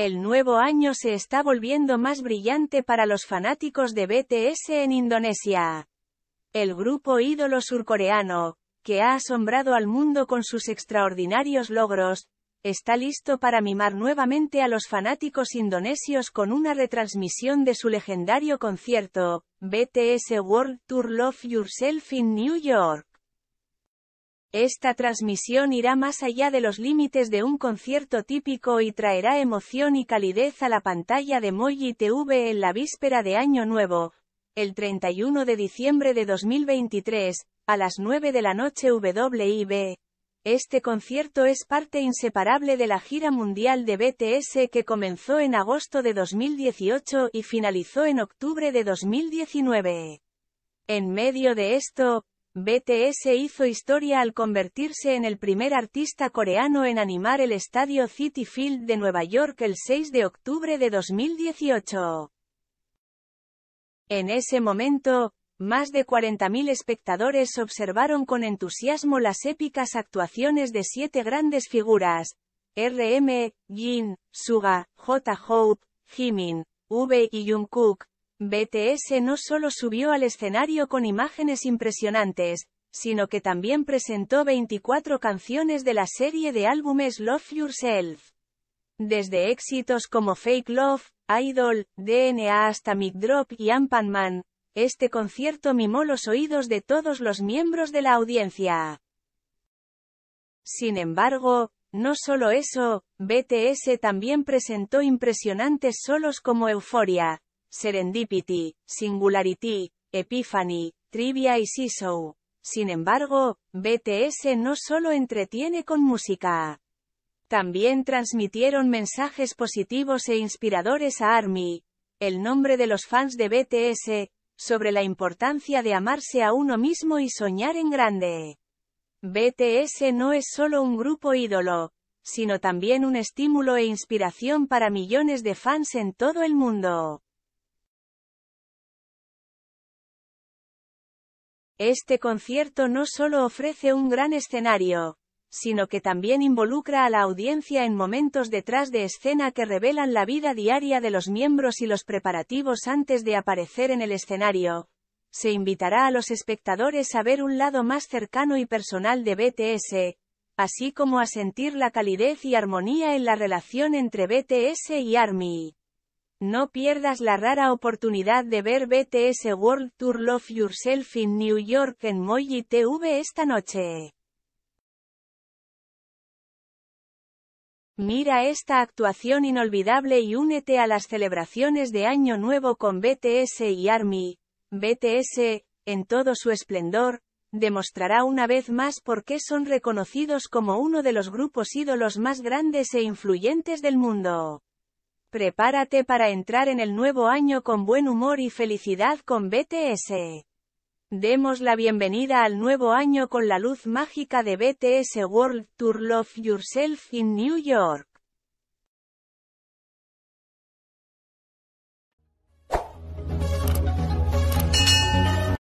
El nuevo año se está volviendo más brillante para los fanáticos de BTS en Indonesia. El grupo ídolo surcoreano, que ha asombrado al mundo con sus extraordinarios logros, está listo para mimar nuevamente a los fanáticos indonesios con una retransmisión de su legendario concierto, BTS World Tour Love Yourself in New York. Esta transmisión irá más allá de los límites de un concierto típico y traerá emoción y calidez a la pantalla de Moji TV en la víspera de Año Nuevo, el 31 de diciembre de 2023, a las 9 de la noche WIB. Este concierto es parte inseparable de la gira mundial de BTS que comenzó en agosto de 2018 y finalizó en octubre de 2019. En medio de esto, BTS hizo historia al convertirse en el primer artista coreano en animar el estadio City Field de Nueva York el 6 de octubre de 2018. En ese momento, más de 40.000 espectadores observaron con entusiasmo las épicas actuaciones de siete grandes figuras, RM, Jin, Suga, J. Hope, Jimin, V y Jungkook, BTS no solo subió al escenario con imágenes impresionantes, sino que también presentó 24 canciones de la serie de álbumes Love Yourself. Desde éxitos como Fake Love, Idol, DNA hasta Mic Drop y Ampan Man, este concierto mimó los oídos de todos los miembros de la audiencia. Sin embargo, no solo eso, BTS también presentó impresionantes solos como Euphoria serendipity, singularity, epiphany, trivia y seesaw. Sin embargo, BTS no solo entretiene con música. También transmitieron mensajes positivos e inspiradores a ARMY, el nombre de los fans de BTS, sobre la importancia de amarse a uno mismo y soñar en grande. BTS no es solo un grupo ídolo, sino también un estímulo e inspiración para millones de fans en todo el mundo. Este concierto no solo ofrece un gran escenario, sino que también involucra a la audiencia en momentos detrás de escena que revelan la vida diaria de los miembros y los preparativos antes de aparecer en el escenario. Se invitará a los espectadores a ver un lado más cercano y personal de BTS, así como a sentir la calidez y armonía en la relación entre BTS y ARMY. No pierdas la rara oportunidad de ver BTS World Tour Love Yourself in New York en Moji TV esta noche. Mira esta actuación inolvidable y únete a las celebraciones de Año Nuevo con BTS y ARMY. BTS, en todo su esplendor, demostrará una vez más por qué son reconocidos como uno de los grupos ídolos más grandes e influyentes del mundo. Prepárate para entrar en el nuevo año con buen humor y felicidad con BTS. Demos la bienvenida al nuevo año con la luz mágica de BTS World Tour Love Yourself in New York.